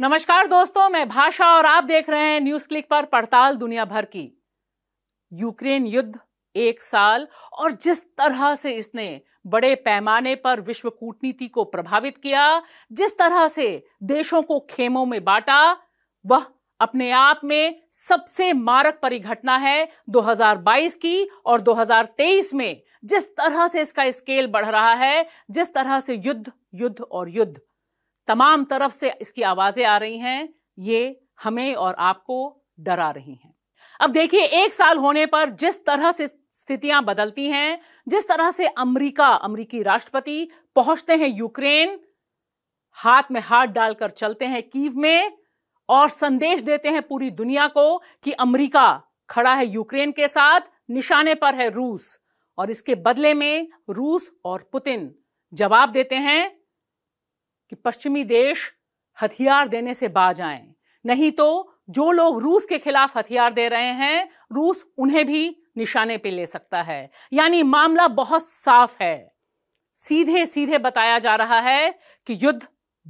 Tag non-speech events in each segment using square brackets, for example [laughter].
नमस्कार दोस्तों मैं भाषा और आप देख रहे हैं न्यूज क्लिक पर पड़ताल दुनिया भर की यूक्रेन युद्ध एक साल और जिस तरह से इसने बड़े पैमाने पर विश्व कूटनीति को प्रभावित किया जिस तरह से देशों को खेमों में बांटा वह अपने आप में सबसे मारक परिघटना है 2022 की और 2023 में जिस तरह से इसका स्केल बढ़ रहा है जिस तरह से युद्ध युद्ध और युद्ध तमाम तरफ से इसकी आवाज़ें आ रही हैं ये हमें और आपको डरा रही हैं अब देखिए एक साल होने पर जिस तरह से स्थितियां बदलती हैं जिस तरह से अमरीका अमरीकी राष्ट्रपति पहुंचते हैं यूक्रेन हाथ में हाथ डालकर चलते हैं कीव में और संदेश देते हैं पूरी दुनिया को कि अमरीका खड़ा है यूक्रेन के साथ निशाने पर है रूस और इसके बदले में रूस और पुतिन जवाब देते हैं कि पश्चिमी देश हथियार देने से बाज आए नहीं तो जो लोग रूस के खिलाफ हथियार दे रहे हैं रूस उन्हें भी निशाने पे ले सकता है यानी मामला बहुत साफ है सीधे सीधे बताया जा रहा है कि युद्ध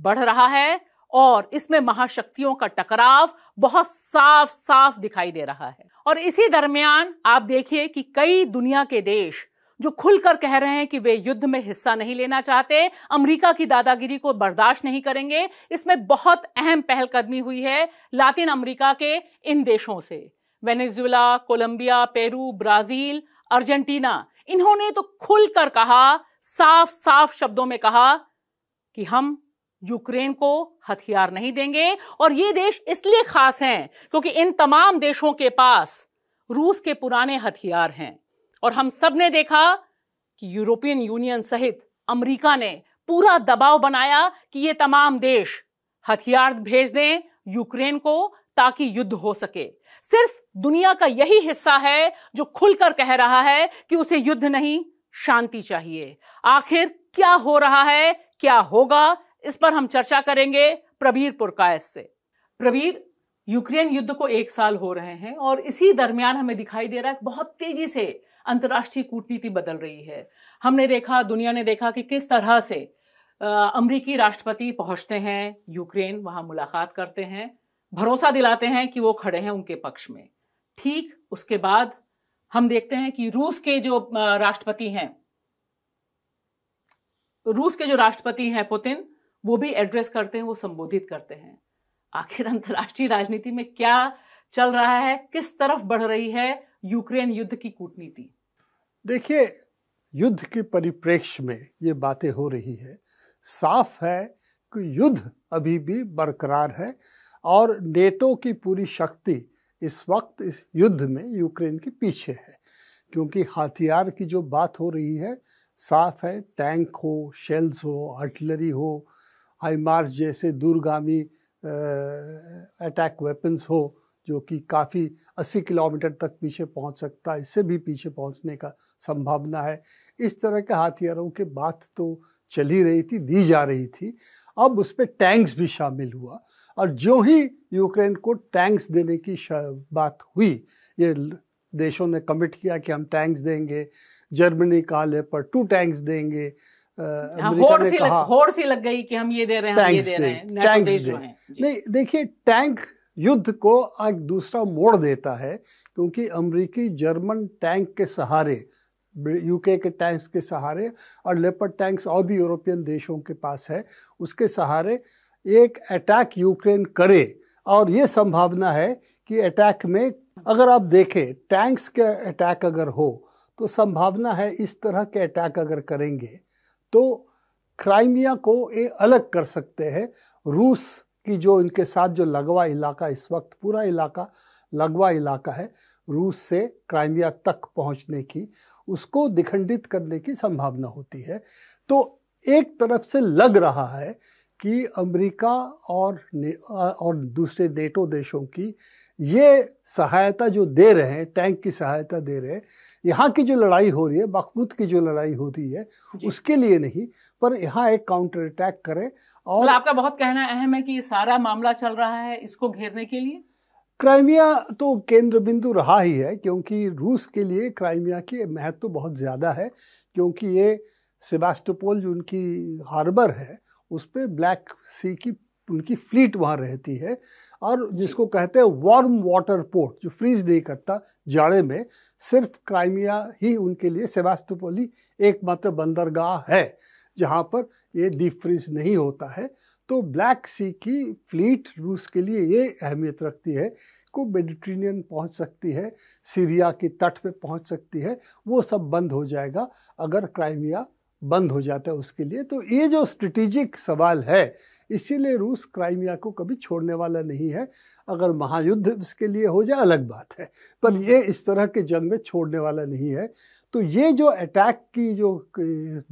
बढ़ रहा है और इसमें महाशक्तियों का टकराव बहुत साफ साफ दिखाई दे रहा है और इसी दरमियान आप देखिए कि कई दुनिया के देश जो खुलकर कह रहे हैं कि वे युद्ध में हिस्सा नहीं लेना चाहते अमेरिका की दादागिरी को बर्दाश्त नहीं करेंगे इसमें बहुत अहम पहलकदमी हुई है लातिन अमेरिका के इन देशों से Venezuela Colombia Peru Brazil Argentina इन्होंने तो खुलकर कहा साफ साफ शब्दों में कहा कि हम यूक्रेन को हथियार नहीं देंगे और ये देश इसलिए खास हैं क्योंकि इन तमाम देशों के पास रूस के पुराने हथियार हैं और हम सब ने देखा कि यूरोपियन यूनियन सहित अमेरिका ने पूरा दबाव बनाया कि ये तमाम देश हथियार भेज दें यूक्रेन को ताकि युद्ध हो सके सिर्फ दुनिया का यही हिस्सा है जो खुलकर कह रहा है कि उसे युद्ध नहीं शांति चाहिए आखिर क्या हो रहा है क्या होगा इस पर हम चर्चा करेंगे प्रबीर पुरकायस से प्रबीर यूक्रेन युद्ध को एक साल हो रहे हैं और इसी दरमियान हमें दिखाई दे रहा है बहुत तेजी से अंतर्राष्ट्रीय कूटनीति बदल रही है हमने देखा दुनिया ने देखा कि किस तरह से अमरीकी राष्ट्रपति पहुंचते हैं यूक्रेन वहां मुलाकात करते हैं भरोसा दिलाते हैं कि वो खड़े हैं उनके पक्ष में ठीक उसके बाद हम देखते हैं कि रूस के जो राष्ट्रपति हैं रूस के जो राष्ट्रपति हैं पुतिन वो भी एड्रेस करते हैं वो संबोधित करते हैं आखिर अंतर्राष्ट्रीय राजनीति में क्या चल रहा है किस तरफ बढ़ रही है यूक्रेन युद्ध की कूटनीति देखिए युद्ध के परिप्रेक्ष्य में ये बातें हो रही है साफ है कि युद्ध अभी भी बरकरार है और नेटो की पूरी शक्ति इस वक्त इस युद्ध में यूक्रेन के पीछे है क्योंकि हथियार की जो बात हो रही है साफ है टैंक हो शेल्स हो आर्टिलरी हो हाईमार्स जैसे दूरगामी अटैक वेपन्स हो जो कि काफ़ी 80 किलोमीटर तक पीछे पहुंच सकता है इससे भी पीछे पहुंचने का संभावना है इस तरह के हथियारों की बात तो चली रही थी दी जा रही थी अब उस पर टैंक्स भी शामिल हुआ और जो ही यूक्रेन को टैंक्स देने की बात हुई ये देशों ने कमिट किया कि हम टैंक्स देंगे जर्मनी ले पर टू टैंक्स देंगे हाँ, होड़ सी, लग, होड़ सी लग गई कि हम ये दे रहे हैं टैंक्स दे रहे हैं टैंक्स दे नहीं देखिए टैंक युद्ध को एक दूसरा मोड़ देता है क्योंकि अमरीकी जर्मन टैंक के सहारे यूके के टैंक्स के सहारे और लेपर टैंक्स और भी यूरोपियन देशों के पास है उसके सहारे एक अटैक यूक्रेन करे और ये संभावना है कि अटैक में अगर आप देखें टैंक्स के अटैक अगर हो तो संभावना है इस तरह के अटैक अगर करेंगे तो क्राइमिया को ये अलग कर सकते हैं रूस कि जो इनके साथ जो लगवा इलाका इस वक्त पूरा इलाका लगवा इलाका है रूस से क्राइमिया तक पहुंचने की उसको दिखंडित करने की संभावना होती है तो एक तरफ से लग रहा है कि अमेरिका और और दूसरे नेटो देशों की ये सहायता जो दे रहे हैं टैंक की सहायता दे रहे हैं यहाँ की जो लड़ाई हो रही है बखबूत की जो लड़ाई हो रही है उसके लिए नहीं पर यहाँ एक काउंटर अटैक करें और मतलब आपका बहुत कहना अहम है कि ये सारा मामला चल रहा है इसको घेरने के लिए क्राइमिया तो केंद्र बिंदु रहा ही है क्योंकि रूस के लिए क्राइमिया की महत्व तो बहुत ज़्यादा है क्योंकि ये सेबास्टोपोल जो उनकी हार्बर है उस पर ब्लैक सी की उनकी फ्लीट वहाँ रहती है और जिसको कहते हैं वार्म वाटर पोर्ट जो फ्रीज नहीं करता जाड़े में सिर्फ क्राइमिया ही उनके लिए सेवास्तोपोली एकमात्र बंदरगाह है जहाँ पर ये डीप नहीं होता है तो ब्लैक सी की फ्लीट रूस के लिए ये अहमियत रखती है को मेडिट्रेनियन पहुंच सकती है सीरिया के तट पे पहुंच सकती है वो सब बंद हो जाएगा अगर क्राइमिया बंद हो जाता है उसके लिए तो ये जो स्ट्रेटिजिक सवाल है इसीलिए रूस क्राइमिया को कभी छोड़ने वाला नहीं है अगर महायुद्ध इसके लिए हो जाए अलग बात है पर हम्म। ये इस तरह के जंग में छोड़ने वाला नहीं है तो ये जो अटैक की जो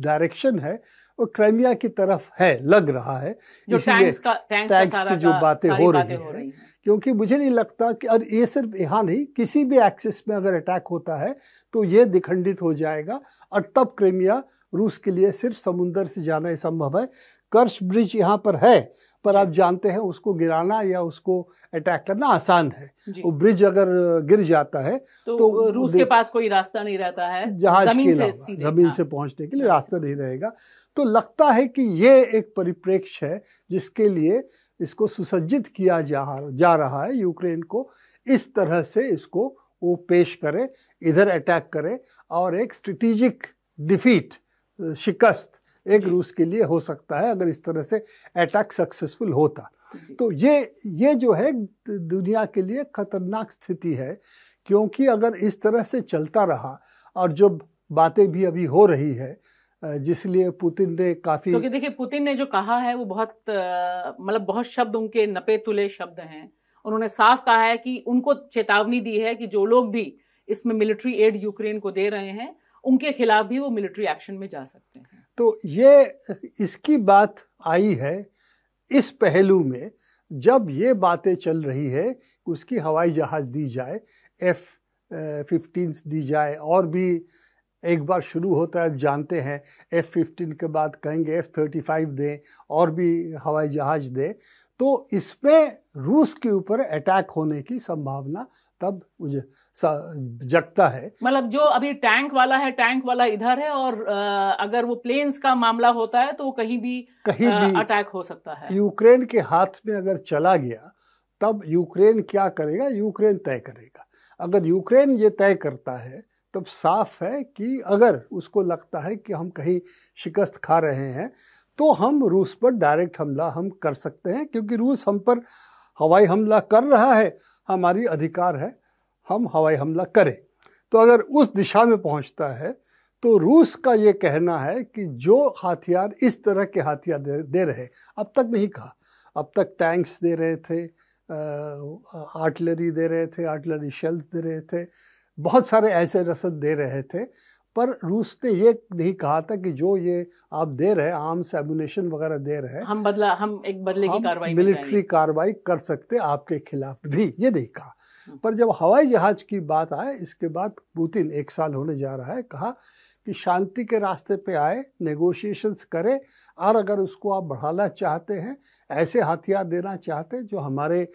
डायरेक्शन है वो क्राइमिया की तरफ है लग रहा है जो टैंक्स का टैंक्स, टैंक्स का की जो बातें हो रही हैं है। क्योंकि मुझे नहीं लगता कि और ये सिर्फ यहाँ नहीं किसी भी एक्सिस में अगर अटैक होता है तो ये दिखंडित हो जाएगा और तब क्रेमिया रूस के लिए सिर्फ समुंदर से जाना ही संभव है कर्श ब्रिज यहाँ पर है पर आप जानते हैं उसको गिराना या उसको अटैक करना आसान है वो ब्रिज अगर गिर जाता है तो, तो रूस के पास कोई रास्ता नहीं रहता है जहाज के जमीन हाँ। से पहुंचने के लिए अच्छा। रास्ता नहीं रहेगा तो लगता है कि ये एक परिप्रेक्ष्य है जिसके लिए इसको सुसज्जित किया जा जा रहा है यूक्रेन को इस तरह से इसको वो पेश करे इधर अटैक करे और एक स्ट्रेटिजिक डिफीट शिकस्त एक रूस के लिए हो सकता है अगर इस तरह से अटैक सक्सेसफुल होता तो ये ये जो है दुनिया के लिए खतरनाक स्थिति है क्योंकि अगर इस तरह से चलता रहा और जो बातें भी अभी हो रही है जिसलिए पुतिन ने काफी क्योंकि देखिए पुतिन ने जो कहा है वो बहुत मतलब बहुत शब्द उनके नपे तुले शब्द हैं उन्होंने साफ कहा है कि उनको चेतावनी दी है कि जो लोग भी इसमें मिलिट्री एड यूक्रेन को दे रहे हैं उनके खिलाफ भी वो मिलिट्री एक्शन में जा सकते हैं तो ये इसकी बात आई है इस पहलू में जब ये बातें चल रही है उसकी हवाई जहाज़ दी जाए एफ़ फिफ्टीन दी जाए और भी एक बार शुरू होता है जानते हैं एफ़ फिफ्टीन के बाद कहेंगे एफ़ थर्टी फाइव दें और भी हवाई जहाज़ दें तो इसमें रूस के ऊपर अटैक होने की संभावना तब जगता है मतलब जो अभी टैंक वाला है टैंक वाला इधर है और अगर वो प्लेन्स का मामला होता है तो कहीं भी कहीं भी अटैक हो सकता है यूक्रेन के हाथ में अगर चला गया तब यूक्रेन क्या करेगा यूक्रेन तय करेगा अगर यूक्रेन ये तय करता है तब साफ है कि अगर उसको लगता है कि हम कहीं शिकस्त खा रहे हैं तो हम रूस पर डायरेक्ट हमला हम कर सकते हैं क्योंकि रूस हम पर हवाई हमला कर रहा है हमारी अधिकार है हम हवाई हमला करें तो अगर उस दिशा में पहुंचता है तो रूस का ये कहना है कि जो हथियार इस तरह के हथियार दे, दे रहे अब तक नहीं कहा अब तक टैंक्स दे रहे थे आर्टलरी दे रहे थे आर्टलरी शेल्स दे रहे थे बहुत सारे ऐसे रसद दे रहे थे पर रूस ने ये नहीं कहा था कि जो ये आप दे रहे आर्म्स एबुलेशन वगैरह दे रहे हैं हम बदला हम एक बदले की कार्रवाई मिलिट्री कार्रवाई कर सकते आपके खिलाफ भी ये नहीं कहा हम्म। पर जब हवाई जहाज की बात आए इसके बाद पुतिन एक साल होने जा रहा है कहा कि शांति के रास्ते पे आए नेगोशिएशंस करें और अगर उसको आप बढ़ाना चाहते हैं ऐसे हथियार देना चाहते हैं जो हमारे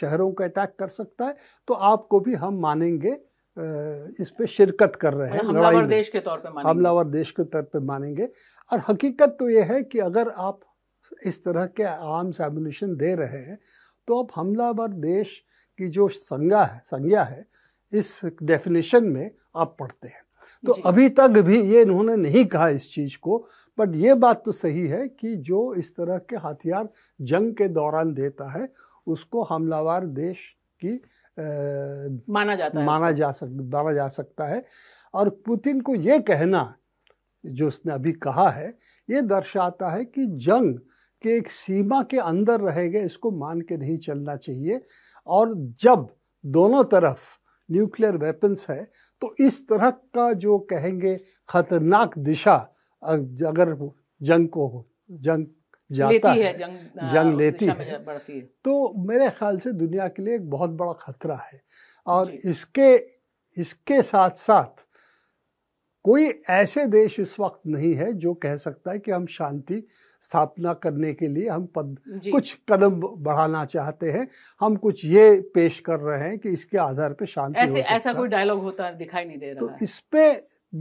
शहरों को अटैक कर सकता है तो आपको भी हम मानेंगे इस पे शिरकत कर रहे हैं में देश के तौर पे हमलावर देश के तौर पे मानेंगे और हकीकत तो ये है कि अगर आप इस तरह के आर्म्स एमुलेशन दे रहे हैं तो आप हमलावर देश की जो संज्ञा है संज्ञा है इस डेफिनेशन में आप पढ़ते हैं तो अभी तक भी ये इन्होंने नहीं कहा इस चीज़ को बट ये बात तो सही है कि जो इस तरह के हथियार जंग के दौरान देता है उसको हमलावर देश की माना जाता है माना जा सक माना जा सकता है और पुतिन को ये कहना जो उसने अभी कहा है ये दर्शाता है कि जंग के एक सीमा के अंदर रहेगा इसको मान के नहीं चलना चाहिए और जब दोनों तरफ न्यूक्लियर वेपन्स है तो इस तरह का जो कहेंगे खतरनाक दिशा अगर जंग को जंग जाता है, है जंग, जंग हाँ, लेती है तो मेरे ख्याल से दुनिया के लिए एक बहुत बड़ा खतरा है और इसके इसके साथ साथ कोई ऐसे देश इस वक्त नहीं है जो कह सकता है कि हम शांति स्थापना करने के लिए हम पद कुछ कदम बढ़ाना चाहते हैं हम कुछ ये पेश कर रहे हैं कि इसके आधार पे शांति ऐसे ऐसा कोई डायलॉग होता दिखाई नहीं दे तो रहा तो इस पे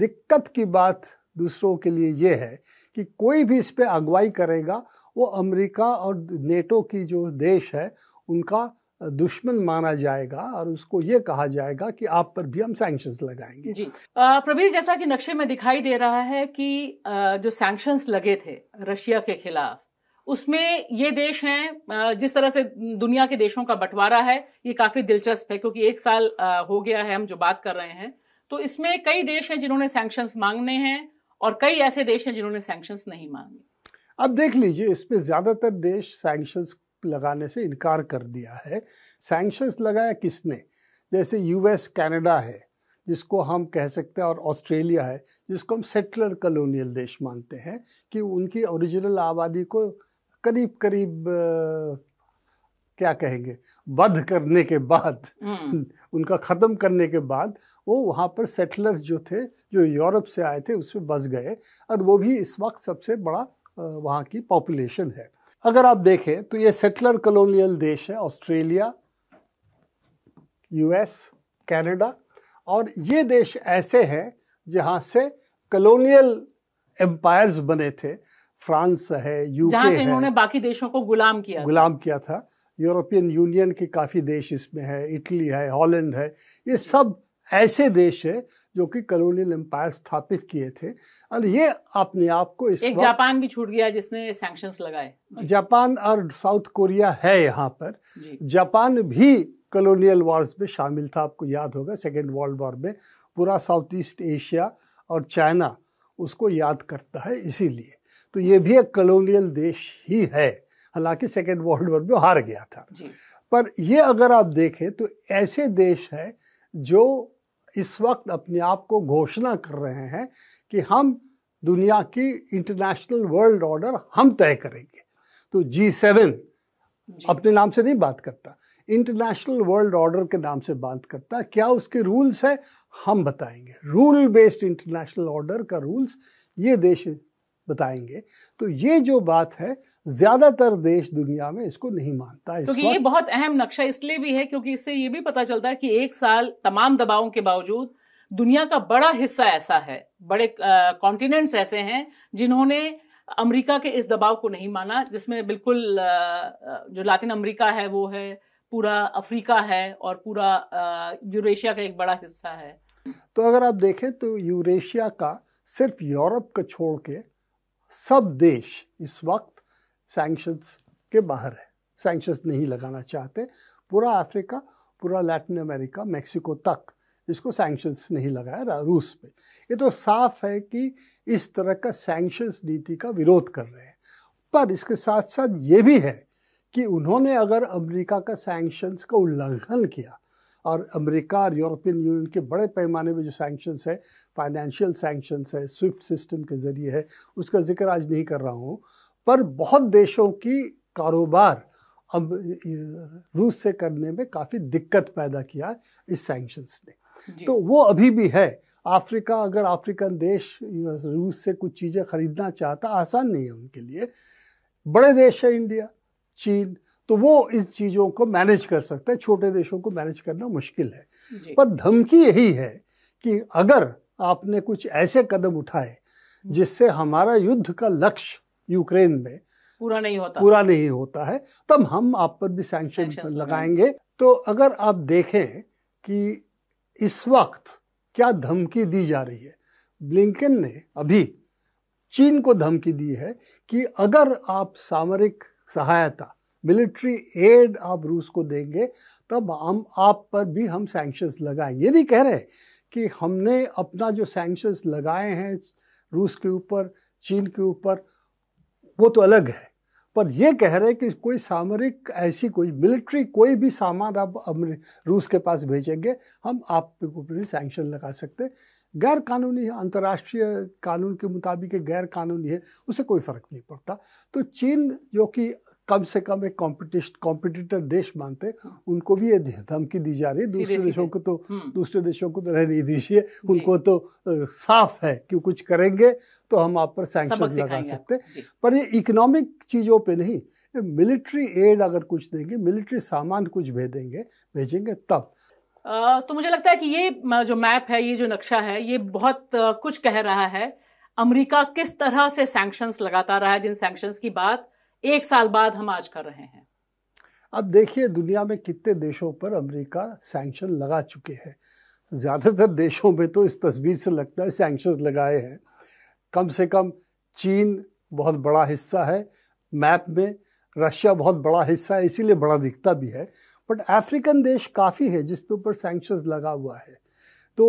दिक्कत की बात दूसरों के लिए ये है कि कोई भी इस पर अगुवाई करेगा वो अमेरिका और नेटो की जो देश है उनका दुश्मन माना जाएगा और उसको ये कहा जाएगा कि आप पर भी हम सैंक्शंस लगाएंगे जी प्रवीर जैसा कि नक्शे में दिखाई दे रहा है कि जो सैंक्शंस लगे थे रशिया के खिलाफ उसमें ये देश हैं जिस तरह से दुनिया के देशों का बंटवारा है ये काफी दिलचस्प है क्योंकि एक साल हो गया है हम जो बात कर रहे हैं तो इसमें कई देश हैं जिन्होंने सैंक्शंस मांगने हैं और कई ऐसे देश हैं जिन्होंने सैंक्शंस नहीं मांगे अब देख लीजिए इसमें ज़्यादातर देश सैंक्शंस लगाने से इनकार कर दिया है सैंक्शंस लगाया किसने जैसे यूएस कनाडा है जिसको हम कह सकते हैं और ऑस्ट्रेलिया है जिसको हम सेटलर कलोनियल देश मानते हैं कि उनकी ओरिजिनल आबादी को करीब करीब क्या कहेंगे वध करने के बाद हम्म। [laughs] उनका ख़त्म करने के बाद वो वहाँ पर सेटलर्स जो थे जो यूरोप से आए थे उसमें बस गए और वो भी इस वक्त सबसे बड़ा वहाँ की पॉपुलेशन है अगर आप देखें तो ये सेटलर कलोनियल देश है ऑस्ट्रेलिया यूएस कनाडा और ये देश ऐसे हैं जहाँ से कलोनियल एम्पायर्स बने थे फ्रांस है यूके है इन्होंने बाकी देशों को गुलाम किया गुलाम किया था यूरोपियन यूनियन के काफ़ी देश इसमें है इटली है हॉलैंड है ये सब ऐसे देश है जो कि कॉलोनियल एम्पायर स्थापित किए थे और ये अपने आप को इस एक जापान भी छूट गया जिसने सैंक्शंस लगाए जापान और साउथ कोरिया है यहाँ पर जापान भी कॉलोनियल वॉर्स में शामिल था आपको याद होगा सेकेंड वर्ल्ड वॉर में पूरा साउथ ईस्ट एशिया और चाइना उसको याद करता है इसीलिए तो ये भी एक कॉलोनियल देश ही है हालांकि सेकेंड वर्ल्ड वॉर में हार गया था पर ये अगर आप देखें तो ऐसे देश हैं जो इस वक्त अपने आप को घोषणा कर रहे हैं कि हम दुनिया की इंटरनेशनल वर्ल्ड ऑर्डर हम तय करेंगे तो जी सेवन अपने नाम से नहीं बात करता इंटरनेशनल वर्ल्ड ऑर्डर के नाम से बात करता क्या उसके रूल्स है हम बताएंगे रूल बेस्ड इंटरनेशनल ऑर्डर का रूल्स ये देश बताएंगे तो ये जो बात है ज्यादातर देश दुनिया में इसको नहीं मानता क्योंकि ये बहुत अहम नक्शा इसलिए भी है क्योंकि इससे ये भी पता चलता है कि एक साल तमाम दबावों के बावजूद दुनिया का बड़ा हिस्सा ऐसा है बड़े कॉन्टिनेंट्स ऐसे हैं जिन्होंने अमेरिका के इस दबाव को नहीं माना जिसमें बिल्कुल जो लातिन अमेरिका है वो है पूरा अफ्रीका है और पूरा यूरेशिया का एक बड़ा हिस्सा है तो अगर आप देखें तो यूरेशिया का सिर्फ यूरोप को छोड़ के सब देश इस वक्त सैंक्शंस के बाहर है सैंक्शंस नहीं लगाना चाहते पूरा अफ्रीका पूरा लैटिन अमेरिका मेक्सिको तक इसको सैंक्शंस नहीं लगाया रूस पे ये तो साफ है कि इस तरह का सैंक्शंस नीति का विरोध कर रहे हैं पर इसके साथ साथ ये भी है कि उन्होंने अगर अमेरिका का सैंक्शंस का उल्लंघन किया और अमेरिका और यूरोपियन यूनियन के बड़े पैमाने में जो सैंक्शंस है फाइनेंशियल सैंक्शंस है स्विफ्ट सिस्टम के ज़रिए है उसका जिक्र आज नहीं कर रहा हूँ पर बहुत देशों की कारोबार अब रूस से करने में काफ़ी दिक्कत पैदा किया इस सैंक्शंस ने तो वो अभी भी है अफ्रीका अगर अफ्रीकन देश रूस से कुछ चीज़ें खरीदना चाहता आसान नहीं है उनके लिए बड़े देश है इंडिया चीन तो वो इस चीज़ों को मैनेज कर सकते हैं छोटे देशों को मैनेज करना मुश्किल है पर धमकी यही है कि अगर आपने कुछ ऐसे कदम उठाए हम्म। जिससे हमारा युद्ध का लक्ष्य यूक्रेन में पूरा नहीं होता पूरा नहीं होता है तब हम आप पर भी सैंक्शन लगाएंगे तो अगर आप देखें कि इस वक्त क्या धमकी दी जा रही है ब्लिंकन ने अभी चीन को धमकी दी है कि अगर आप सामरिक सहायता मिलिट्री एड आप रूस को देंगे तब हम आप पर भी हम सैंक्शंस लगाएंगे ये नहीं कह रहे कि हमने अपना जो सैंक्शंस लगाए हैं रूस के ऊपर चीन के ऊपर वो तो अलग है पर ये कह रहे हैं कि कोई सामरिक ऐसी कोई मिलिट्री कोई भी सामान आप रूस के पास भेजेंगे हम आप पे ऊपर सैंक्शन लगा सकते गैर कानूनी है अंतर्राष्ट्रीय कानून के मुताबिक गैर कानूनी है उसे कोई फ़र्क नहीं पड़ता तो चीन जो कि कम से कम एक कॉम्पिटिटर देश मानते उनको भी ये धमकी दी जा रही है दूसरे देशों को तो हम्म। दूसरे देशों को तो रह नहीं दीजिए उनको तो साफ है कि कुछ करेंगे तो हम आप पर सैंक्शन लगा सकते पर ये इकोनॉमिक चीज़ों पे नहीं मिलिट्री एड अगर कुछ देंगे मिलिट्री सामान कुछ भेजेंगे भेजेंगे तब तो मुझे लगता है कि ये जो मैप है ये जो नक्शा है ये बहुत कुछ कह रहा है अमेरिका किस तरह से सैंक्शंस लगाता रहा है जिन सैंक्शंस की बात एक साल बाद हम आज कर रहे हैं अब देखिए दुनिया में कितने देशों पर अमेरिका सैंक्शन लगा चुके हैं ज़्यादातर देशों में तो इस तस्वीर से लगता है सैंक्शन लगाए हैं कम से कम चीन बहुत बड़ा हिस्सा है मैप में रशिया बहुत बड़ा हिस्सा है इसीलिए बड़ा दिखता भी है बट अफ्रीकन देश काफ़ी है जिसके ऊपर सैंक्शंस लगा हुआ है तो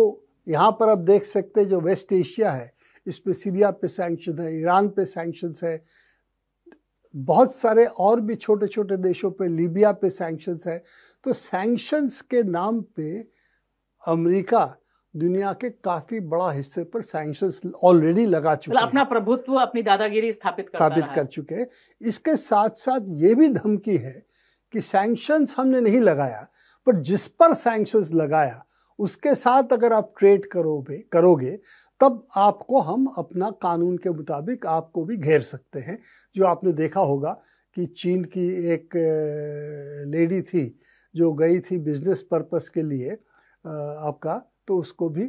यहाँ पर आप देख सकते हैं जो वेस्ट एशिया है इस पर सीरिया पे सैंक्शन है ईरान पे सैंक्शंस है बहुत सारे और भी छोटे छोटे देशों पे लीबिया पे सैंक्शंस है तो सैंक्शंस के नाम पे अमेरिका दुनिया के काफी बड़ा हिस्से पर सैंक्शंस ऑलरेडी लगा चुके मतलब हैं अपना प्रभुत्व अपनी दादागिरी स्थापित स्थापित कर चुके हैं इसके साथ साथ ये भी धमकी है कि सैंक्शंस हमने नहीं लगाया पर जिस पर सैंक्शंस लगाया उसके साथ अगर आप ट्रेड करोगे करोगे तब आपको हम अपना कानून के मुताबिक आपको भी घेर सकते हैं जो आपने देखा होगा कि चीन की एक लेडी थी जो गई थी बिजनेस पर्पस के लिए आपका तो उसको भी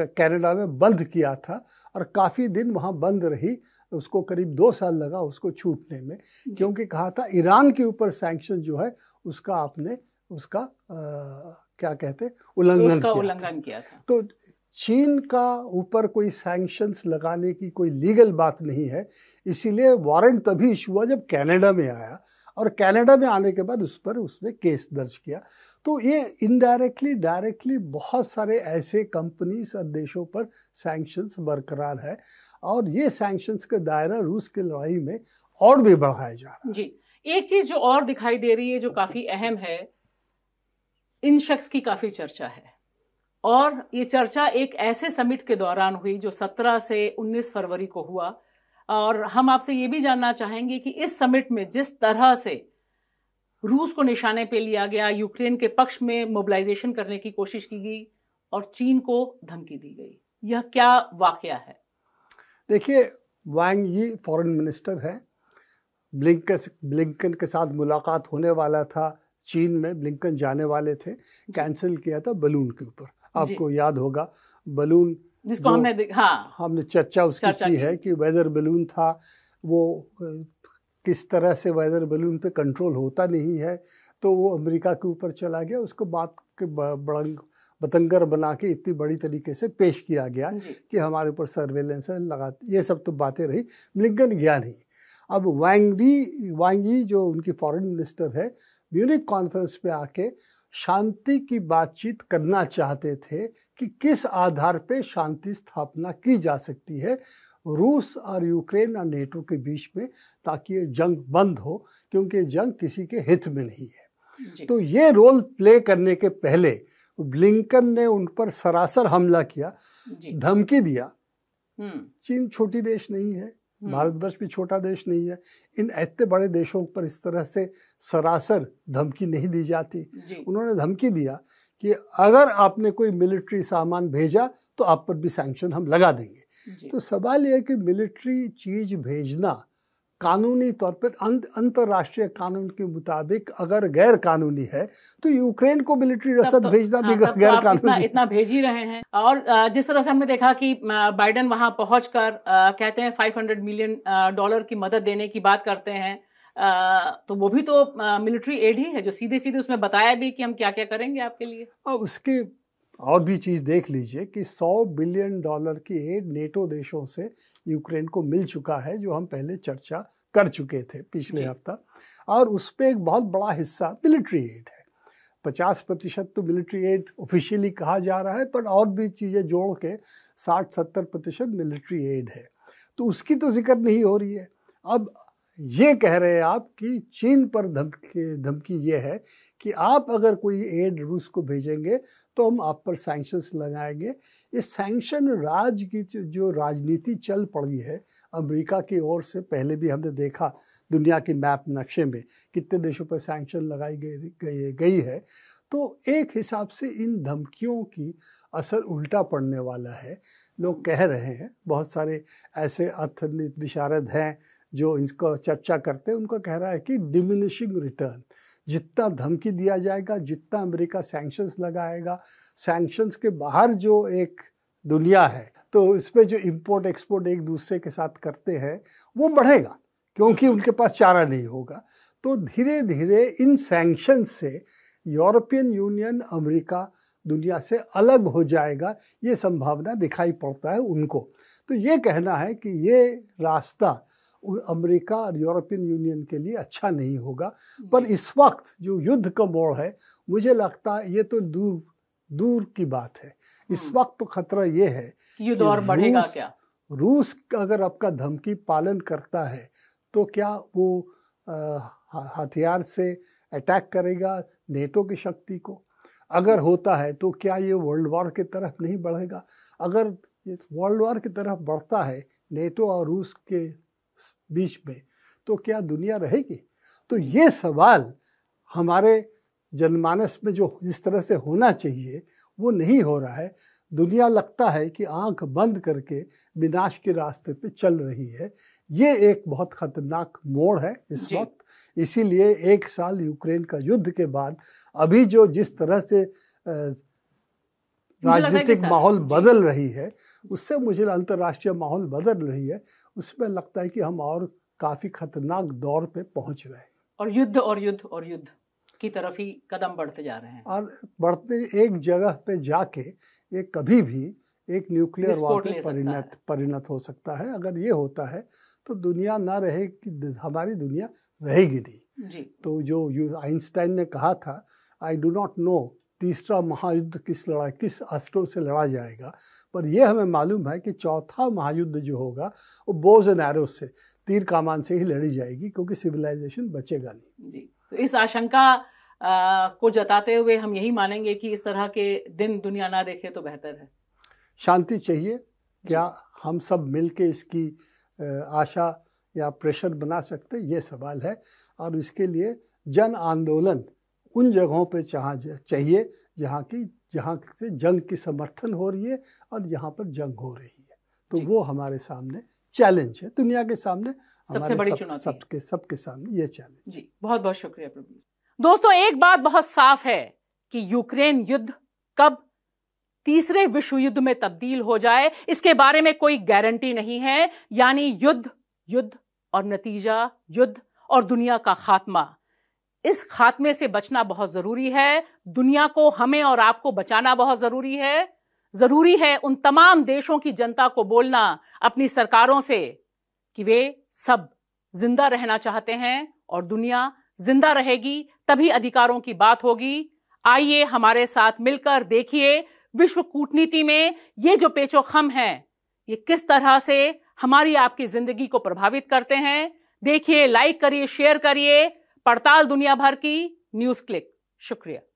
कनाडा में बंद किया था और काफ़ी दिन वहाँ बंद रही उसको करीब दो साल लगा उसको छूटने में क्योंकि कहा था ईरान के ऊपर सैंक्शन जो है उसका आपने उसका आ, क्या कहते उल्लंघन किया, उल्लंघन किया था तो चीन का ऊपर कोई सैंक्शंस लगाने की कोई लीगल बात नहीं है इसीलिए वारंट तभी इशू हुआ जब कनाडा में आया और कनाडा में आने के बाद उस पर उसने केस दर्ज किया तो ये इनडायरेक्टली डायरेक्टली बहुत सारे ऐसे कंपनीज और देशों पर सैंक्शंस बरकरार है और ये सैंक्शंस का दायरा रूस की लड़ाई में और भी बढ़ाया जा रहा है जी एक चीज जो और दिखाई दे रही है जो काफी अहम है इन शख्स की काफी चर्चा है और ये चर्चा एक ऐसे समिट के दौरान हुई जो 17 से 19 फरवरी को हुआ और हम आपसे ये भी जानना चाहेंगे कि इस समिट में जिस तरह से रूस को निशाने पे लिया गया यूक्रेन के पक्ष में मोबिलाइजेशन करने की कोशिश की गई और चीन को धमकी दी गई यह क्या वाक्य है देखिए वांग यी फॉरेन मिनिस्टर है ब्लिंकन ब्लिंकन के साथ मुलाकात होने वाला था चीन में ब्लिंकन जाने वाले थे कैंसिल किया था बलून के ऊपर आपको याद होगा बलून जिसको हमने हाँ हमने चर्चा उसकी चर्चा की, है कि वेदर बलून था वो किस तरह से वेदर बलून पे कंट्रोल होता नहीं है तो वो अमेरिका के ऊपर चला गया उसको बात के बड़ंग बतंगर बना के इतनी बड़ी तरीके से पेश किया गया कि हमारे ऊपर सर्वेलेंस है लगा ये सब तो बातें रही ब्लिंकन गया नहीं अब वैंगी वांगी जो उनकी फॉरेन मिनिस्टर है म्यूनिक कॉन्फ्रेंस पे आके शांति की बातचीत करना चाहते थे कि किस आधार पर शांति स्थापना की जा सकती है रूस और यूक्रेन और नेटो के बीच में ताकि ये जंग बंद हो क्योंकि जंग किसी के हित में नहीं है तो ये रोल प्ले करने के पहले ब्लिंकन ने उन पर सरासर हमला किया धमकी दिया हम्म। चीन छोटी देश नहीं है हम्म। भारतवर्ष भी छोटा देश नहीं है इन इतने बड़े देशों पर इस तरह से सरासर धमकी नहीं दी जाती उन्होंने धमकी दिया कि अगर आपने कोई मिलिट्री सामान भेजा तो आप पर भी सैंक्शन हम लगा देंगे तो सवाल यह है कि मिलिट्री चीज़ भेजना कानूनी तौर पर अंतर्राष्ट्रीय कानून के मुताबिक अगर गैर कानूनी है तो यूक्रेन को मिलिट्री रसद तो, भेजना हाँ, भी गैर कानूनी तो इतना, इतना भेज ही रहे हैं और जिस तरह से हमने देखा कि बाइडन वहां पहुंचकर कहते हैं 500 मिलियन डॉलर की मदद देने की बात करते हैं आ, तो वो भी तो मिलिट्री एड ही है जो सीधे सीधे उसमें बताया भी कि हम क्या क्या करेंगे आपके लिए और उसके और भी चीज़ देख लीजिए कि 100 बिलियन डॉलर की एड नेटो देशों से यूक्रेन को मिल चुका है जो हम पहले चर्चा कर चुके थे पिछले हफ्ता और उस पर एक बहुत बड़ा हिस्सा मिलिट्री एड है पचास प्रतिशत तो मिलिट्री एड ऑफिशियली कहा जा रहा है पर और भी चीज़ें जोड़ के साठ सत्तर प्रतिशत मिलिट्री एड है तो उसकी तो जिक्र नहीं हो रही है अब ये कह रहे हैं आप कि चीन पर धमकी धमकी ये है कि आप अगर कोई एड रूस को भेजेंगे तो हम आप पर सैंक्शंस लगाएंगे ये सैंक्शन राज की जो राजनीति चल पड़ी है अमेरिका की ओर से पहले भी हमने देखा दुनिया के मैप नक्शे में कितने देशों पर सैंक्शन लगाई गई गई गई है तो एक हिसाब से इन धमकियों की असर उल्टा पड़ने वाला है लोग कह रहे हैं बहुत सारे ऐसे अर्थ विशारद हैं जो इनको चर्चा करते हैं उनका कह रहा है कि डिमिनिशिंग रिटर्न जितना धमकी दिया जाएगा जितना अमेरिका सैंक्शंस लगाएगा सैंक्शंस के बाहर जो एक दुनिया है तो इसमें जो इम्पोर्ट एक्सपोर्ट एक दूसरे के साथ करते हैं वो बढ़ेगा क्योंकि उनके पास चारा नहीं होगा तो धीरे धीरे इन सैंक्शन से यूरोपियन यूनियन अमेरिका दुनिया से अलग हो जाएगा ये संभावना दिखाई पड़ता है उनको तो ये कहना है कि ये रास्ता अमेरिका और यूरोपियन यूनियन के लिए अच्छा नहीं होगा पर इस वक्त जो युद्ध का मोड़ है मुझे लगता है ये तो दूर दूर की बात है इस हम्म। वक्त तो खतरा ये है युद्ध और बढ़ेगा क्या रूस अगर आपका धमकी पालन करता है तो क्या वो हथियार से अटैक करेगा नेटो की शक्ति को अगर होता है तो क्या ये वर्ल्ड वॉर की तरफ नहीं बढ़ेगा अगर वर्ल्ड वॉर की तरफ बढ़ता है नेटो और रूस के बीच में तो क्या दुनिया रहेगी तो ये सवाल हमारे जनमानस में जो जिस तरह से होना चाहिए वो नहीं हो रहा है दुनिया लगता है कि आंख बंद करके विनाश के रास्ते पे चल रही है ये एक बहुत खतरनाक मोड़ है इस वक्त इसीलिए एक साल यूक्रेन का युद्ध के बाद अभी जो जिस तरह से राजनीतिक माहौल बदल रही है उससे मुझे अंतर्राष्ट्रीय माहौल बदल रही है उसमें लगता है कि हम और काफ़ी खतरनाक दौर पे पहुंच रहे हैं और युद्ध और युद्ध और युद्ध की तरफ ही कदम बढ़ते जा रहे हैं और बढ़ते एक जगह पे जाके ये कभी भी एक न्यूक्लियर वॉर में परिणत परिणत हो सकता है अगर ये होता है तो दुनिया ना रहे कि हमारी दुनिया रहेगी नहीं तो जो आइंस्टाइन ने कहा था आई डू नॉट नो तीसरा महायुद्ध किस लड़ाई किस अस्त्रों से लड़ा जाएगा पर यह हमें मालूम है कि चौथा महायुद्ध जो होगा वो बोज एंड एरो से तीर कामान से ही लड़ी जाएगी क्योंकि सिविलाइजेशन बचेगा नहीं जी तो इस आशंका आ, को जताते हुए हम यही मानेंगे कि इस तरह के दिन दुनिया ना देखे तो बेहतर है शांति चाहिए क्या हम सब मिलके इसकी आशा या प्रेशर बना सकते ये सवाल है और इसके लिए जन आंदोलन उन जगहों पर जहाँ चाहिए जहाँ की जहाँ से जंग की समर्थन हो रही है और जहाँ पर जंग हो रही है तो वो हमारे सामने चैलेंज है दुनिया के सामने सबसे बड़ी सब, चुनौती सबके सबके सामने ये चैलेंज जी बहुत बहुत शुक्रिया प्रभु दोस्तों एक बात बहुत साफ है कि यूक्रेन युद्ध कब तीसरे विश्व युद्ध में तब्दील हो जाए इसके बारे में कोई गारंटी नहीं है यानी युद्ध युद्ध और नतीजा युद्ध और दुनिया का खात्मा इस खात्मे से बचना बहुत ज़रूरी है दुनिया को हमें और आपको बचाना बहुत ज़रूरी है ज़रूरी है उन तमाम देशों की जनता को बोलना अपनी सरकारों से कि वे सब जिंदा रहना चाहते हैं और दुनिया जिंदा रहेगी तभी अधिकारों की बात होगी आइए हमारे साथ मिलकर देखिए विश्व कूटनीति में ये जो पेचोखम है ये किस तरह से हमारी आपकी जिंदगी को प्रभावित करते हैं देखिए लाइक करिए शेयर करिए पड़ताल दुनिया भर की न्यूज क्लिक शुक्रिया